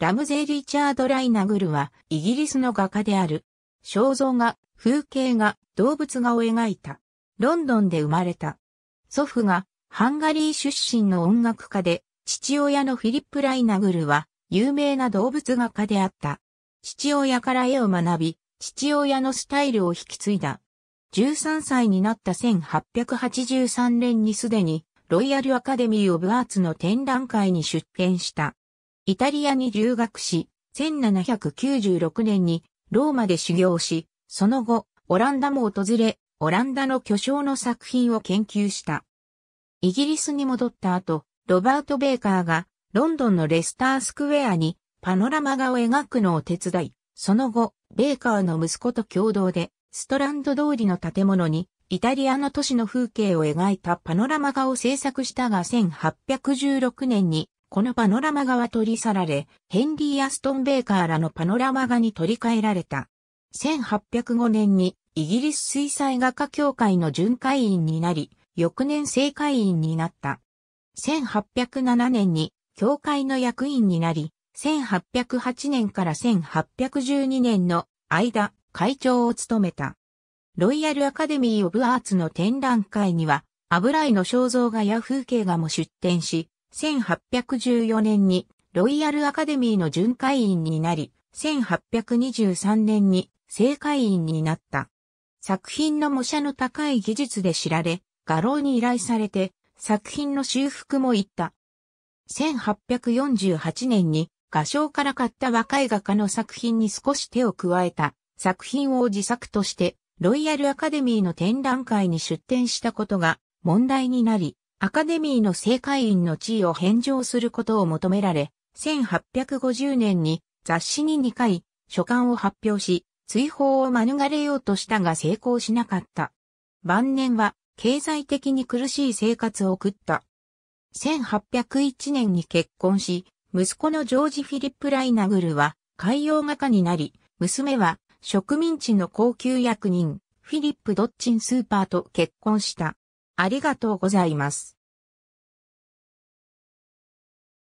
ラムゼイ・リチャード・ライナグルはイギリスの画家である。肖像画、風景画、動物画を描いた。ロンドンで生まれた。祖父がハンガリー出身の音楽家で、父親のフィリップ・ライナグルは有名な動物画家であった。父親から絵を学び、父親のスタイルを引き継いだ。13歳になった1883年にすでにロイヤルアカデミー・オブ・アーツの展覧会に出展した。イタリアに留学し、1796年にローマで修行し、その後、オランダも訪れ、オランダの巨匠の作品を研究した。イギリスに戻った後、ロバート・ベーカーがロンドンのレスタースクエアにパノラマ画を描くのを手伝い、その後、ベーカーの息子と共同でストランド通りの建物にイタリアの都市の風景を描いたパノラマ画を制作したが1816年にこのパノラマ画は取り去られ、ヘンリー・アストン・ベーカーらのパノラマ画に取り替えられた。1805年にイギリス水彩画家協会の巡回員になり、翌年正会員になった。1807年に協会の役員になり、1808年から1812年の間、会長を務めた。ロイヤルアカデミー・オブ・アーツの展覧会には、油絵の肖像画や風景画も出展し、1814年にロイヤルアカデミーの巡回員になり、1823年に正会員になった。作品の模写の高い技術で知られ、画廊に依頼されて作品の修復も行った。1848年に画商から買った若い画家の作品に少し手を加えた作品を自作としてロイヤルアカデミーの展覧会に出展したことが問題になり、アカデミーの正会員の地位を返上することを求められ、1850年に雑誌に2回書簡を発表し、追放を免れようとしたが成功しなかった。晩年は経済的に苦しい生活を送った。1801年に結婚し、息子のジョージ・フィリップ・ライナグルは海洋画家になり、娘は植民地の高級役人、フィリップ・ドッチン・スーパーと結婚した。ありがとうございます。